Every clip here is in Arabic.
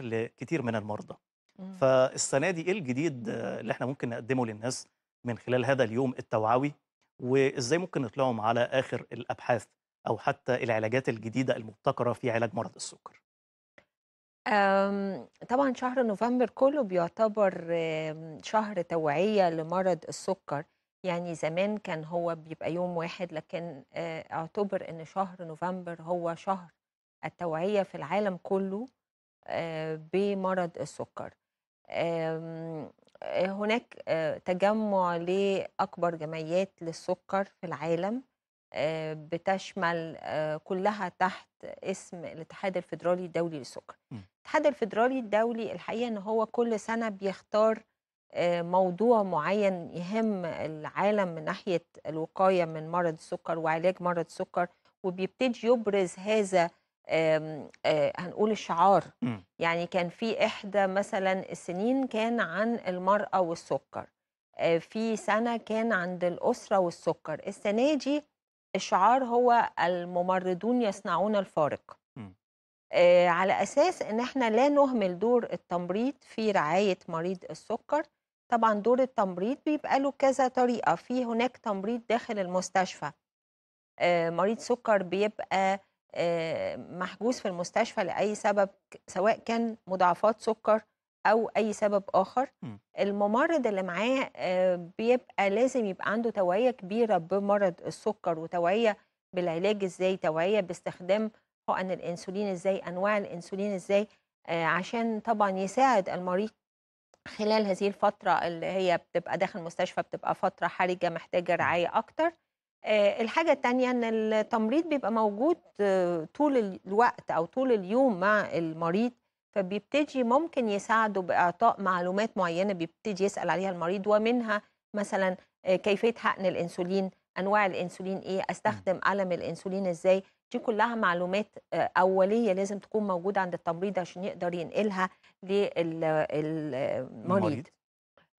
لكتير من المرضى إمم. فالسنه دي ايه الجديد اللي احنا ممكن نقدمه للناس من خلال هذا اليوم التوعوي وازاي ممكن نطلعهم على اخر الابحاث او حتى العلاجات الجديده المبتكره في علاج مرض السكر آمم، طبعا شهر نوفمبر كله بيعتبر آمم، شهر توعيه لمرض السكر يعني زمان كان هو بيبقى يوم واحد لكن آه، اعتبر ان شهر نوفمبر هو شهر التوعيه في العالم كله آه، بمرض السكر آه، هناك آه، تجمع لأكبر جمعيات للسكر في العالم بتشمل كلها تحت اسم الاتحاد الفيدرالي الدولي للسكر الاتحاد الفيدرالي الدولي الحقيقة أن هو كل سنة بيختار موضوع معين يهم العالم من ناحية الوقاية من مرض السكر وعلاج مرض السكر وبيبتدي يبرز هذا آه، هنقول الشعار إمم. يعني كان في إحدى مثلا السنين كان عن المرأة والسكر آه، في سنة كان عند الأسرة والسكر السنة دي الشعار هو الممرضون يصنعون الفارق إمم. آه، على أساس إن إحنا لا نهمل دور التمريض في رعاية مريض السكر طبعا دور التمريض بيبقى له كذا طريقة في هناك تمريض داخل المستشفى مريض سكر بيبقى آه، محجوز في المستشفى لاي سبب سواء كان مضاعفات سكر او اي سبب اخر الممرض اللي معاه آه، بيبقى لازم يبقى عنده توعيه كبيره بمرض السكر وتوعيه بالعلاج ازاي توعيه باستخدام حقن الانسولين ازاي انواع الانسولين ازاي آه، عشان طبعا يساعد المريض خلال هذه الفتره اللي هي بتبقى داخل المستشفى بتبقى فتره حرجه محتاجه رعايه اكتر آه، الحاجة الثانية أن التمريض بيبقى موجود آه، طول الوقت أو طول اليوم مع المريض فبيبتدي ممكن يساعده بإعطاء معلومات معينة بيبتدي يسأل عليها المريض ومنها مثلا آه، كيفية حقن الأنسولين أنواع الأنسولين إيه أستخدم ألم الأنسولين إزاي دي كلها معلومات أولية لازم تكون موجودة عند التمريض عشان يقدر ينقلها للمريض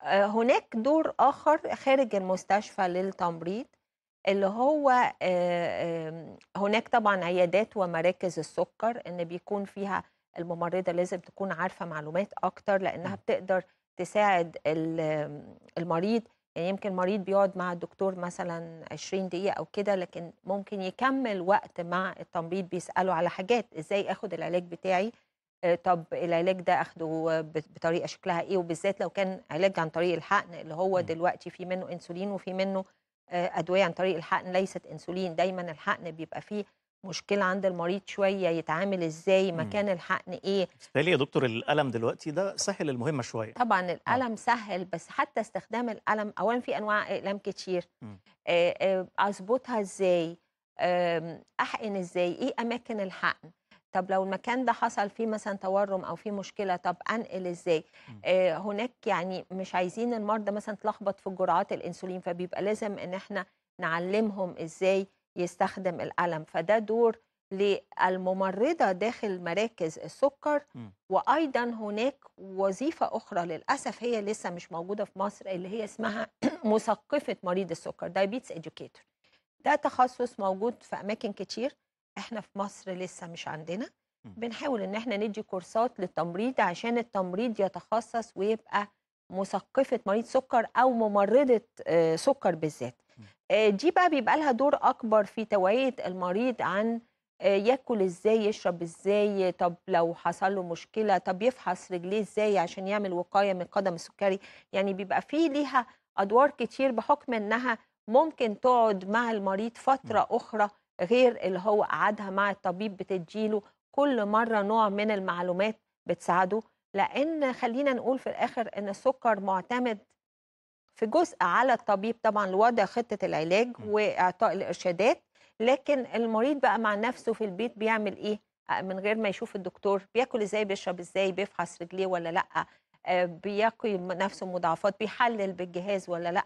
هناك دور آخر خارج المستشفى للتمريض اللي هو آه، هناك طبعا عيادات ومراكز السكر ان بيكون فيها الممرضه لازم تكون عارفه معلومات اكتر لانها بتقدر تساعد المريض يعني يمكن مريض بيقعد مع الدكتور مثلا 20 دقيقه او كده لكن ممكن يكمل وقت مع التمريض بيساله على حاجات ازاي اخد العلاج بتاعي آه، طب العلاج ده اخده بطريقه شكلها ايه وبالذات لو كان علاج عن طريق الحقن اللي هو دلوقتي في منه انسولين وفي منه آه، ادويه عن طريق الحقن ليست انسولين دايما الحقن بيبقى فيه مشكله عند المريض شويه يتعامل ازاي إمم. مكان الحقن ايه بالتالي يا دكتور الالم دلوقتي ده سهل المهمه شويه طبعا آه. الالم آه. سهل بس حتى استخدام الالم اولا في انواع اقلام كتير إمم. آه، اظبطها ازاي احقن ازاي ايه اماكن الحقن طب لو المكان ده حصل فيه مثلا تورم او فيه مشكله طب انقل ازاي آه هناك يعني مش عايزين المرضى مثلا تلخبط في جرعات الانسولين فبيبقى لازم ان احنا نعلمهم ازاي يستخدم القلم فده دور للممرضه داخل مراكز السكر م. وايضا هناك وظيفه اخرى للاسف هي لسه مش موجوده في مصر اللي هي اسمها مثقفه مريض السكر دايبيتس اديوكيتور ده تخصص موجود في اماكن كتير احنا في مصر لسه مش عندنا بنحاول ان احنا ندي كورسات للتمريض عشان التمريض يتخصص ويبقى مثقفه مريض سكر او ممرضه آه، سكر بالذات آه، دي بقى بيبقى لها دور اكبر في توعيه المريض عن آه، ياكل ازاي يشرب ازاي طب لو حصل له مشكله طب يفحص رجليه ازاي عشان يعمل وقايه من قدم السكري يعني بيبقى فيه ليها ادوار كتير بحكم انها ممكن تقعد مع المريض فتره اخرى غير اللي هو قعدها مع الطبيب بتديله كل مره نوع من المعلومات بتساعده لان خلينا نقول في الاخر ان السكر معتمد في جزء على الطبيب طبعا لوضع خطه العلاج واعطاء الارشادات لكن المريض بقى مع نفسه في البيت بيعمل ايه آه، من غير ما يشوف الدكتور بياكل ازاي بيشرب ازاي بيفحص رجليه ولا لا آه، بيقي نفسه مضاعفات بيحلل بالجهاز ولا لا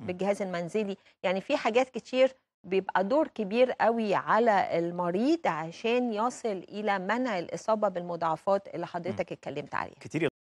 بالجهاز المنزلي يعني في حاجات كتير بيبقى دور كبير قوي على المريض عشان يصل الى منع الاصابه بالمضاعفات اللي حضرتك اتكلمت عليها كتير